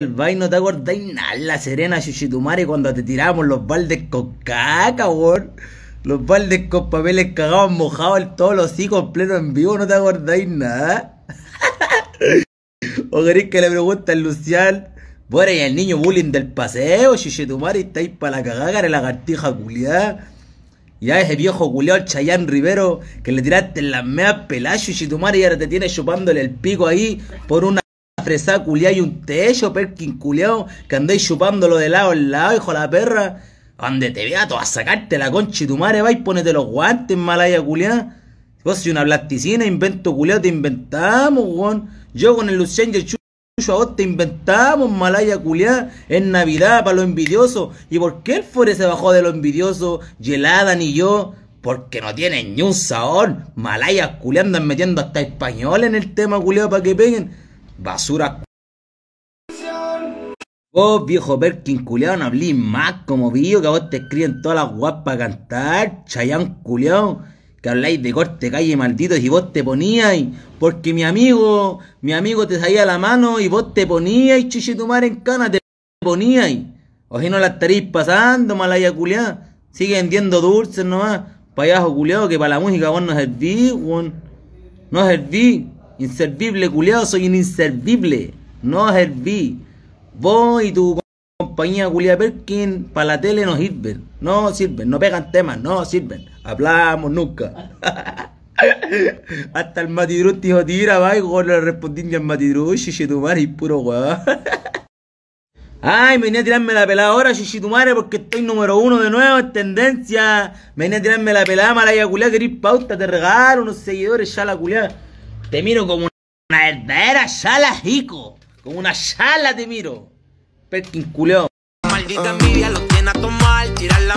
el baile, no te acordáis nada, la serena Shushitumari cuando te tiramos los baldes con caca, Los baldes con papeles cagados, mojados, todos los hijos plenos pleno en vivo, no te acordáis nada. o queréis que le pregunte al Lucian, bueno, y el niño bullying del paseo, está ahí para la cagada, la cartija culiada. Ya a ese viejo culiado Chayán Rivero que le tiraste en las meas pelas chuchitumare, y ahora te tiene chupándole el pico ahí por una fresada culiada y un techo, Perkin culiao que andáis chupándolo de lado en lado, hijo de la perra. Donde te vea, a sacarte la concha y tu madre, va y ponete los guantes, malaya culiada. Vos si una plasticina, invento culiao te inventamos, weón. Yo con el Lucien y Chucho a vos te inventamos, malaya culiada. En Navidad, para lo envidioso ¿Y por qué el fuere se bajó de los envidiosos? Yelada y yo. Porque no tienen ni un sabor. Malayas culiando andan metiendo hasta español en el tema culiao para que peguen basura. Vos, oh, viejo Perkin culiao, no hablís más como vivo, que vos te escriben todas las guapas a cantar, chayán culiao, que habláis de corte, calle malditos y vos te poníais, porque mi amigo, mi amigo te salía la mano y vos te ponías, chiche tu en cana, te poníais. O si no la estaréis pasando, malaya culiao. Sigue vendiendo dulces nomás, payaso culiao, que para la música vos no servís, vos No servís. Inservible, culiado, soy inservible. No serví. Vos y tu compañía culiada Perkin para la tele no sirven. No sirven, no pegan temas, no sirven. Hablamos nunca. Hasta el Matidrus dijo, tira, va, y le respondí al tu chichitumare y puro weón. Ay, me venía a tirarme la pelada ahora, chichitumare, porque estoy número uno de nuevo en tendencia. Me venía a tirarme la pelada, malaya que querís pauta, te regalo unos seguidores ya la culiada. Te miro como una verdadera sala, Jico. Como una sala te miro. Perkin Maldita envidia lo tiene a tomar, tirar la